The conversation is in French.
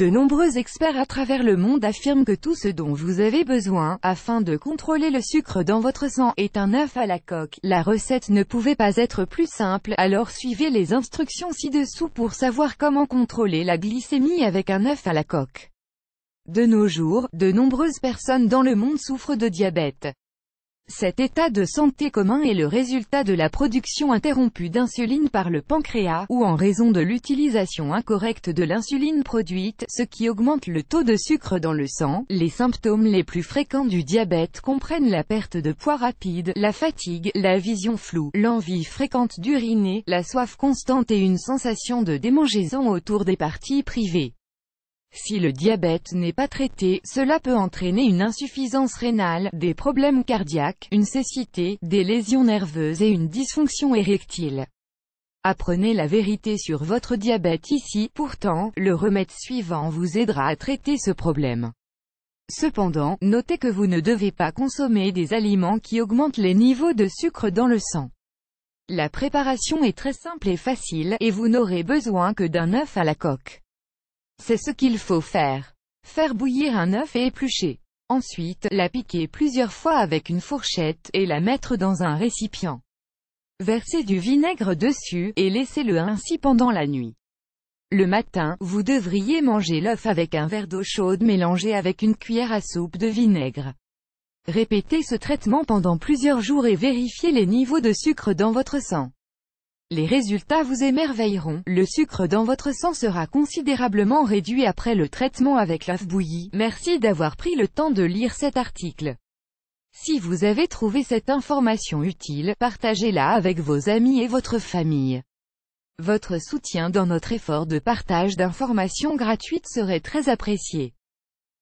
De nombreux experts à travers le monde affirment que tout ce dont vous avez besoin, afin de contrôler le sucre dans votre sang, est un œuf à la coque. La recette ne pouvait pas être plus simple, alors suivez les instructions ci-dessous pour savoir comment contrôler la glycémie avec un œuf à la coque. De nos jours, de nombreuses personnes dans le monde souffrent de diabète. Cet état de santé commun est le résultat de la production interrompue d'insuline par le pancréas, ou en raison de l'utilisation incorrecte de l'insuline produite, ce qui augmente le taux de sucre dans le sang. Les symptômes les plus fréquents du diabète comprennent la perte de poids rapide, la fatigue, la vision floue, l'envie fréquente d'uriner, la soif constante et une sensation de démangeaison autour des parties privées. Si le diabète n'est pas traité, cela peut entraîner une insuffisance rénale, des problèmes cardiaques, une cécité, des lésions nerveuses et une dysfonction érectile. Apprenez la vérité sur votre diabète ici, pourtant, le remède suivant vous aidera à traiter ce problème. Cependant, notez que vous ne devez pas consommer des aliments qui augmentent les niveaux de sucre dans le sang. La préparation est très simple et facile, et vous n'aurez besoin que d'un œuf à la coque. C'est ce qu'il faut faire. Faire bouillir un œuf et éplucher. Ensuite, la piquer plusieurs fois avec une fourchette, et la mettre dans un récipient. Versez du vinaigre dessus, et laissez-le ainsi pendant la nuit. Le matin, vous devriez manger l'œuf avec un verre d'eau chaude mélangé avec une cuillère à soupe de vinaigre. Répétez ce traitement pendant plusieurs jours et vérifiez les niveaux de sucre dans votre sang. Les résultats vous émerveilleront. Le sucre dans votre sang sera considérablement réduit après le traitement avec l'œuf bouilli. Merci d'avoir pris le temps de lire cet article. Si vous avez trouvé cette information utile, partagez-la avec vos amis et votre famille. Votre soutien dans notre effort de partage d'informations gratuites serait très apprécié.